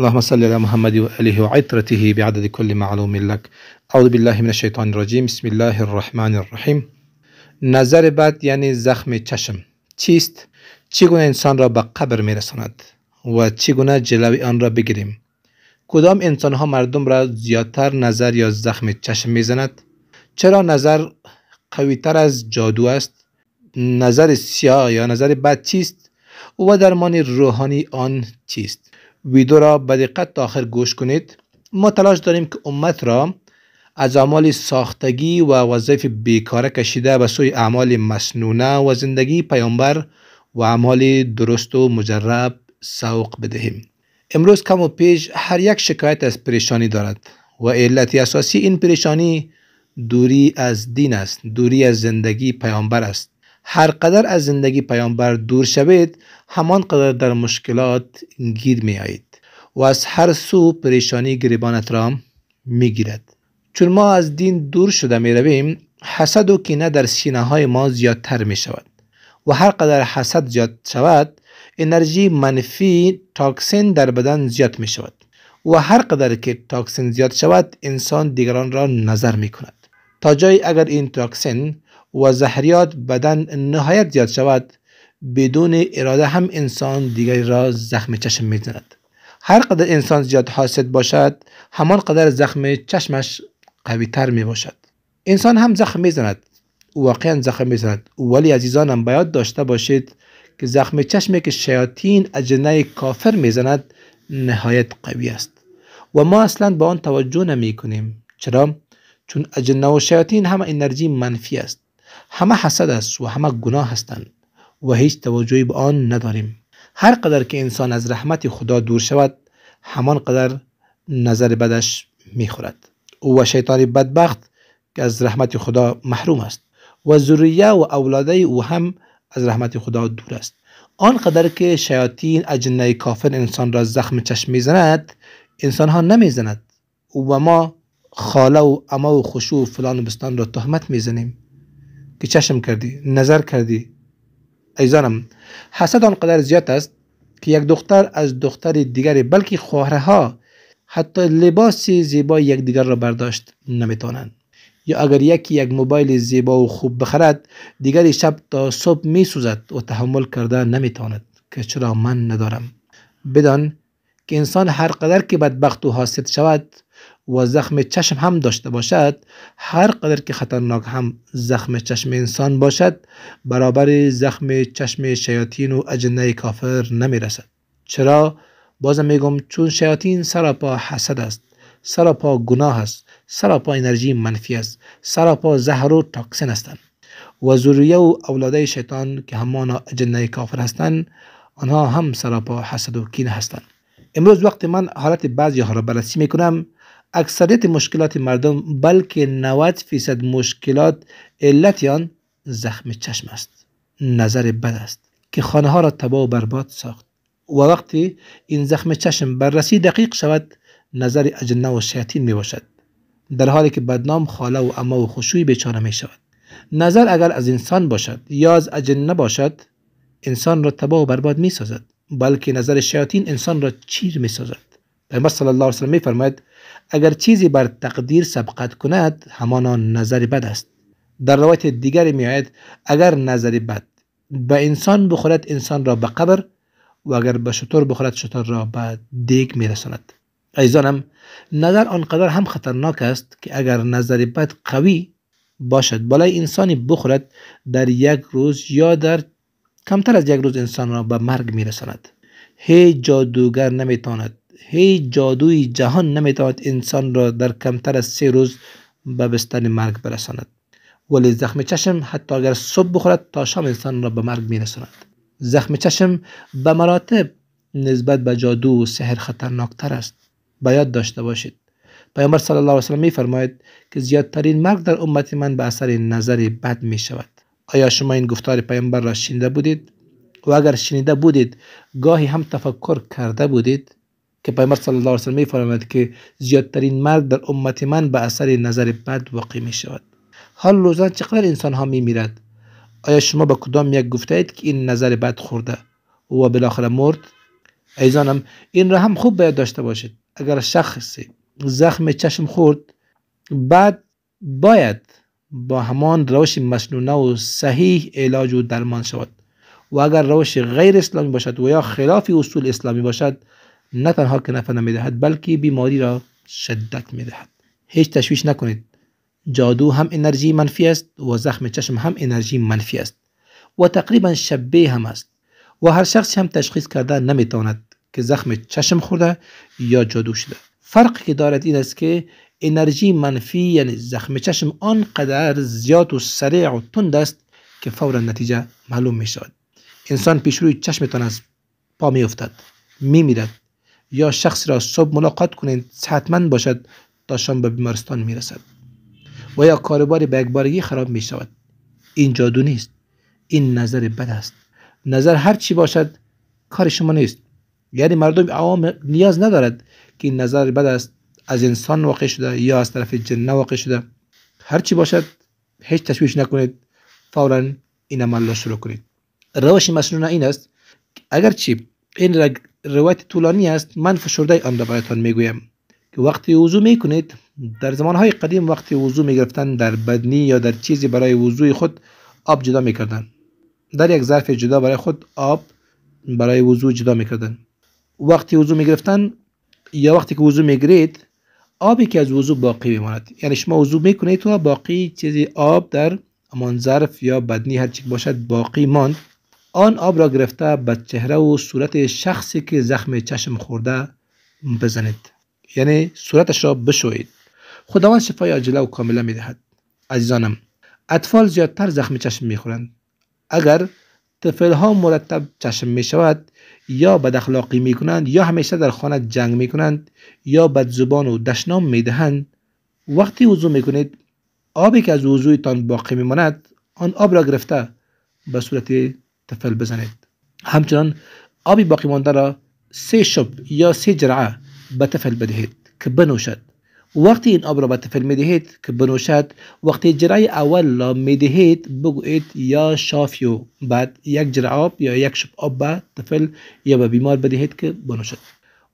اللهم صل على محمد و و عطرته بعدد كل معلوم لك اعوذ بالله من الشيطان الرجيم بسم الله الرحمن الرحیم نظر بعد یعنی زخم چشم چیست چگونه انسان را به قبر میرساند و چگونه جلوی آن را بگیریم کدام انسان ها مردم را زیادتر نظر یا زخم چشم میزند چرا نظر قوی تر از جادو است نظر سیاه یا نظر بد چیست و درمان روحانی آن چیست ویدیو را به دقت تا آخر گوش کنید ما تلاش داریم که امت را از اعمال ساختگی و وظایف بیکاره کشیده به سوی اعمال مسنونه و زندگی پیامبر و اعمال درست و مجرب سوق بدهیم امروز کم و پیش هر یک شکایت از پریشانی دارد و علت اساسی این پریشانی دوری از دین است دوری از زندگی پیامبر است هر قدر از زندگی پیامبر دور شوید همان قدر در مشکلات گیر می آید و از هر سو پریشانی گریبانت را می گیرد چون ما از دین دور شده می رویم حسد و کینه در سینه های ما زیادتر می شود و هر قدر حسد زیاد شود انرژی منفی تاکسین در بدن زیاد می شود و هر قدر که تاکسین زیاد شود انسان دیگران را نظر می کند تا جایی اگر این تاکسین و زهریات بدن نهایت زیاد شود بدون اراده هم انسان دیگری را زخم چشم میزند هر قدر انسان زیاد حاسد باشد همان قدر زخم چشمش قوی تر می باشد انسان هم زخم میزند واقعا زخم میزند ولی عزیزانم باید داشته باشید که زخم چشمی که شیاطین از کافر میزند نهایت قوی است و ما اصلا به آن توجه نمی کنیم چرا چون اجنه و شیاطین هم انرژی منفی است همه حسد است و همه گناه هستند و هیچ توجهی به آن نداریم هر قدر که انسان از رحمت خدا دور شود همان قدر نظر بدش میخورد او و شیطان بدبخت که از رحمت خدا محروم است و ذریه و اولاده او هم از رحمت خدا دور است آنقدر که شیاطین اجنه کافر انسان را زخم چشم میزند انسان ها نمیزند و ما خاله و اما و خشو و فلان و بستان را تهمت میزنیم که چشم کردی نظر کردی ایزانم حسد آنقدر زیاد است که یک دختر از دختر دیگری بلکه خواهرها حتی لباس زیبا یکدیگر را برداشت نمیتوانند یا اگر یکی یک موبایل زیبا و خوب بخرد دیگری شب تا صبح می سوزد و تحمل کرده نمیتواند که چرا من ندارم بدان که انسان هر قدر که بدبخت و حاسد شود و زخم چشم هم داشته باشد هر قدر که خطرناک هم زخم چشم انسان باشد برابر زخم چشم شیاطین و اجنه کافر نمی رسد چرا؟ بازم میگم چون شیاطین سراپا حسد است سراپا گناه است سراپا انرژی منفی است سراپا زهر و تاکسین هستند و ذریه و اولاده شیطان که همانا اجنه کافر هستند آنها هم سراپا حسد و کین هستند امروز وقت من حالت بعضی ها را بررسی میکنم اکثریت مشکلات مردم بلکه 90 فیصد مشکلات علت آن زخم چشم است نظر بد است که خانه ها را تباه و برباد ساخت و وقتی این زخم چشم بررسی دقیق شود نظر اجنه و شیاطین می باشد در حالی که بدنام خاله و اما و خوشوی بیچاره می شود نظر اگر از انسان باشد یا از اجنه باشد انسان را تباه و برباد می سازد بلکه نظر شیاطین انسان را چیر می سازد پیامبر صلی الله علیه و می فرماید اگر چیزی بر تقدیر سبقت کند همان نظر بد است در روایت دیگری میآید اگر نظر بد به انسان بخورد انسان را به قبر و اگر به شطور بخورد شطور را به دیگ میرساند ایزانم نظر آنقدر هم خطرناک است که اگر نظر بد قوی باشد بالای انسانی بخورد در یک روز یا در کمتر از یک روز انسان را به مرگ رساند هیچ جادوگر نمیتواند هیچ جادوی جهان نمیتواند انسان را در کمتر از سه روز به بستن مرگ برساند ولی زخم چشم حتی اگر صبح بخورد تا شام انسان را به مرگ میرساند زخم چشم به مراتب نسبت به جادو و سحر خطرناکتر است باید داشته باشید پیامبر صلی الله علیه وسلم می که زیادترین مرگ در امت من به اثر نظر بد می شود آیا شما این گفتار پیامبر را شنیده بودید و اگر شنیده بودید گاهی هم تفکر کرده بودید که پیامبر صلی الله علیه وسلم می که زیادترین مرد در امت من به اثر نظر بد واقع می شود حال لوزان چقدر انسان ها می میرد آیا شما به کدام یک گفته اید که این نظر بد خورده و بالاخره مرد ایزانم این را هم خوب باید داشته باشید اگر شخص زخم چشم خورد بعد باید با همان روش مسنونه و صحیح علاج و درمان شود و اگر روش غیر اسلامی باشد و یا خلاف اصول اسلامی باشد نه تنها که نمی نمیدهد بلکه بیماری را شدت میدهد هیچ تشویش نکنید جادو هم انرژی منفی است و زخم چشم هم انرژی منفی است و تقریبا شبیه هم است و هر شخص هم تشخیص کرده نمیتواند که زخم چشم خورده یا جادو شده فرقی که دارد این است که انرژی منفی یعنی زخم چشم آنقدر زیاد و سریع و تند است که فورا نتیجه معلوم می شود انسان پیش روی چشمتان از پا می افتد می میرد یا شخصی را صبح ملاقات کنید صحتمند باشد تا شام به بیمارستان میرسد و یا کاربار به یکبارگی خراب می شود این جادو نیست این نظر بد است نظر هر چی باشد کار شما نیست یعنی مردم عوام نیاز ندارد که این نظر بد است از انسان واقع شده یا از طرف جن واقع شده هر چی باشد هیچ تشویش نکنید فورا این عمل را شروع کنید روش مسنون این است چی این را روایت طولانی است من فشرده آن را برایتان میگویم که وقتی وضو میکنید در زمانهای قدیم وقتی وضو میگرفتند در بدنی یا در چیزی برای وضوع خود آب جدا میکردند. در یک ظرف جدا برای خود آب برای وضوع جدا میکردند. وقتی وضو میگرفتند یا وقتی که وضو میگیرید آبی که از وضو باقی میماند یعنی شما وضو میکنید تو باقی چیزی آب در همان ظرف یا بدنی هر باشد باقی ماند آن آب را گرفته به چهره و صورت شخصی که زخم چشم خورده بزنید یعنی صورتش را بشوید. خداوند شفای عاجله و کامله میدهد عزیزانم اطفال زیادتر زخم چشم میخورند اگر طفل ها مرتب چشم می شود یا بد اخلاقی می کنند یا همیشه در خانه جنگ می کنند یا بد زبان و دشنام می دهند وقتی وضو می کنید آبی که از وضویتان باقی میماند آن آب را گرفته به صورت تفل بزنید همچنان آبی باقی مانده را سه شب یا سه جرعه به طفل بدهید که بنوشد وقتی این آب را به طفل میدهید که بنوشد وقتی جرعه اول را میدهید بگوید یا شافیو بعد یک جرعه آب یا یک شب آب به تفل یا به بیمار بدهید که بنوشد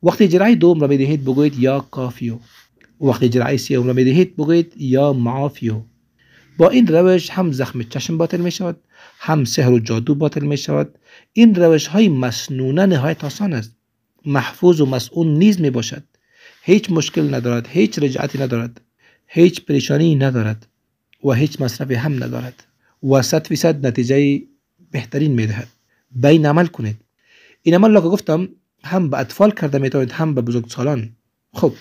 وقتی جرعه دوم را میدهید بگوید یا کافیو وقتی جرعه سوم را میدهید بگوید یا معافیو با این روش هم زخم چشم باطل می شود هم سحر و جادو باطل می شود این روش های مسنونه نهایت آسان است محفوظ و مسئول نیز می باشد هیچ مشکل ندارد هیچ رجعتی ندارد هیچ پریشانی ندارد و هیچ مصرفی هم ندارد و صد فیصد نتیجه بهترین می دهد بین عمل کنید این عمل را که گفتم هم به اطفال کرده می توانید هم به سالان. خب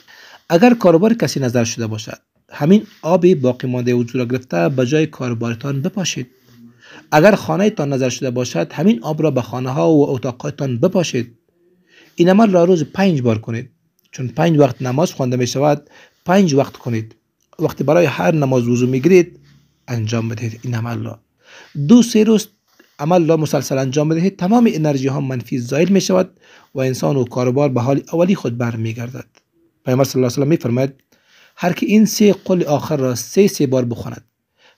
اگر کاروبار کسی نظر شده باشد همین آبی باقی مانده وجود را گرفته به جای کاربارتان بپاشید اگر خانه تان نظر شده باشد همین آب را به خانه ها و اتاقاتان بپاشید این عمل را روز پنج بار کنید چون پنج وقت نماز خوانده می شود پنج وقت کنید وقتی برای هر نماز وضو گیرید انجام بدهید این عمل را دو سه روز عمل را مسلسل انجام بدهید تمام انرژی ها منفی زایل می شود و انسان و کاروبار به حال اولی خود برمیگردد پیامبر صلی الله علیه و می فرماید هر که این سه قل آخر را سه سه بار بخواند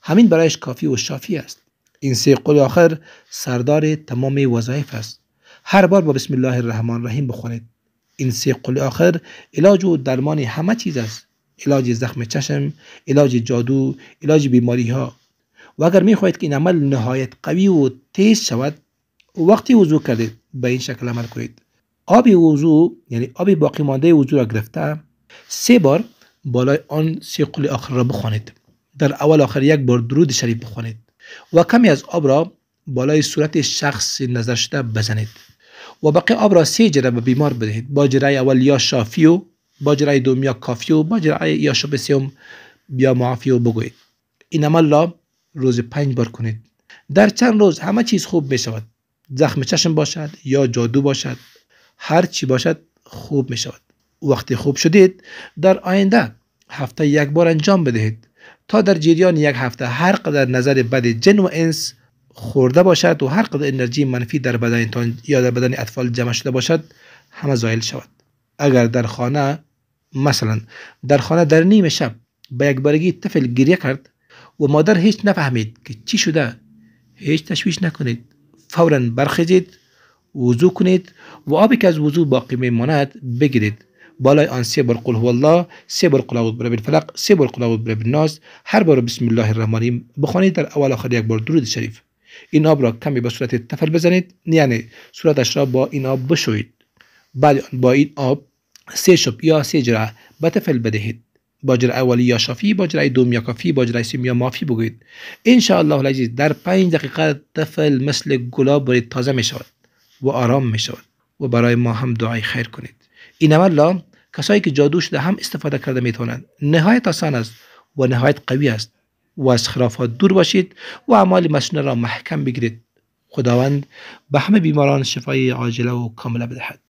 همین برایش کافی و شافی است این سه قول آخر سردار تمام وظایف است هر بار با بسم الله الرحمن الرحیم بخونید این سه قول آخر علاج و درمان همه چیز است علاج زخم چشم علاج جادو علاج بیماری ها و اگر خواهید که این عمل نهایت قوی و تیز شود وقتی وضوع کردید به این شکل عمل کنید آب وضوع یعنی آب باقی مانده وضوع را گرفته سه بار بالای آن سه قول آخر را بخوانید در اول آخر یک بار درود شریف بخوانید و کمی از آب را بالای صورت شخص نظر شده بزنید و بقیه آب را سه جره به بیمار بدهید با جره اول یا شافی و با جره دوم یا کافی و با جره یا شب یا معافی و بگویید این عمل را روز پنج بار کنید در چند روز همه چیز خوب می شود زخم چشم باشد یا جادو باشد هر چی باشد خوب می شود وقتی خوب شدید در آینده هفته یک بار انجام بدهید تا در جریان یک هفته هر قدر نظر بد جن و انس خورده باشد و هر قدر انرژی منفی در بدنتان یا در بدن اطفال جمع شده باشد همه زایل شود اگر در خانه مثلا در خانه در نیم شب به یک بارگی طفل گریه کرد و مادر هیچ نفهمید که چی شده هیچ تشویش نکنید فورا برخیزید وضو کنید و آبی که از وضو باقی میماند بگیرید بالای آن سه بار قل هو الله سه بار قل اعوذ برب الفلق سه بار قل اعوذ برب الناس هر بار بسم الله الرحمن بخوانید در اول آخر یک بار درود شریف این آب را کمی به صورت تفل بزنید یعنی صورتش را با این آب بشویید بعد با این آب سه شب یا سه جرعه به تفل بدهید با جرعه اولی یا شافی با جرعه دوم یا کافی با جرعه سیم یا مافی بگویید ان شاء الله العزیز در پنج دقیقه تفل مثل گلاب برید تازه می شود و آرام می شود و برای ما هم دعای خیر کنید این عمل کسایی که جادو شده هم استفاده کرده میتونند نهایت آسان است و نهایت قوی است و از خرافات دور باشید و اعمال مسنونه را محکم بگیرید خداوند به همه بیماران شفای عاجله و کامله بدهد